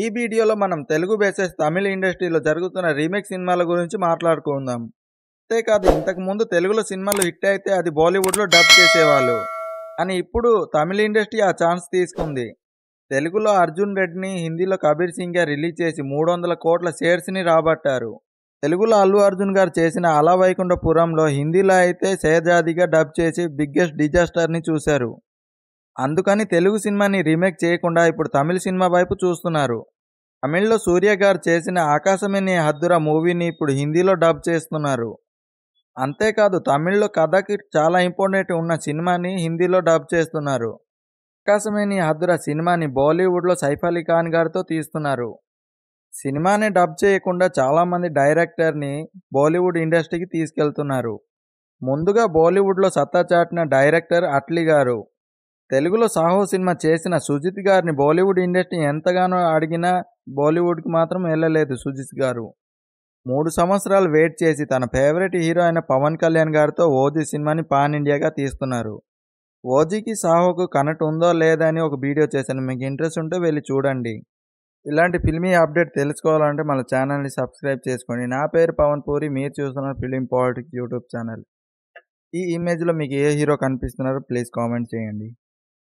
ఈ వీడియోలో మనం తెలుగు బేసెస్ తమిళ ఇండస్ట్రీలో జరుగుతున్న రీమేక్ సినిమాల గురించి మాట్లాడుకుందాం అంతేకాదు ఇంతకుముందు తెలుగులో సినిమాలు హిట్ అయితే అది బాలీవుడ్లో డబ్ చేసేవాళ్ళు అని ఇప్పుడు తమిళ ఇండస్ట్రీ ఆ ఛాన్స్ తీసుకుంది తెలుగులో అర్జున్ రెడ్డిని హిందీలో కబీర్ సింగ్గా రిలీజ్ చేసి మూడు వందల కోట్ల షేర్స్ని రాబట్టారు తెలుగులో అల్లు అర్జున్ గారు చేసిన అలా వైకుంఠపురంలో హిందీలో అయితే సేజాదిగా డబ్ చేసి బిగ్గెస్ట్ డిజాస్టర్ని చూశారు అందుకని తెలుగు సినిమాని రీమేక్ చేయకుండా ఇప్పుడు తమిళ సినిమా వైపు చూస్తున్నారు తమిళ్లో సూర్య గారు చేసిన ఆకాశమేని హద్దురా మూవీని ఇప్పుడు హిందీలో డబ్ చేస్తున్నారు అంతేకాదు తమిళ్లో కథకి చాలా ఇంపార్టెంట్ ఉన్న సినిమాని హిందీలో డబ్ చేస్తున్నారు ఆకాశమేని హద్దురా సినిమాని బాలీవుడ్లో సైఫ్ అలీ ఖాన్ గారితో తీస్తున్నారు సినిమాని డబ్ చేయకుండా చాలామంది డైరెక్టర్ని బాలీవుడ్ ఇండస్ట్రీకి తీసుకెళ్తున్నారు ముందుగా బాలీవుడ్లో సత్తా చాటిన డైరెక్టర్ అట్లీ గారు తెలుగులో సాహో సినిమా చేసిన సుజిత్ గారిని బాలీవుడ్ ఇండస్ట్రీ ఎంతగానో అడిగినా బాలీవుడ్కి మాత్రం వెళ్ళలేదు సుజిత్ గారు మూడు సంవత్సరాలు వెయిట్ చేసి తన ఫేవరెట్ హీరో అయిన పవన్ కళ్యాణ్ గారితో ఓజీ సినిమాని పాన్ ఇండియాగా తీస్తున్నారు ఓజీకి సాహోకు కనెక్ట్ ఉందో లేదా అని ఒక వీడియో చేశాను మీకు ఇంట్రెస్ట్ ఉంటే వెళ్ళి చూడండి ఇలాంటి ఫిల్మీ అప్డేట్ తెలుసుకోవాలంటే మన ఛానల్ని సబ్స్క్రైబ్ చేసుకోండి నా పేరు పవన్ పూరి మీరు చూస్తున్న ఫిలిం పాలిటిక్స్ యూట్యూబ్ ఛానల్ ఈ ఇమేజ్లో మీకు ఏ హీరో కనిపిస్తున్నారో ప్లీజ్ కామెంట్ చేయండి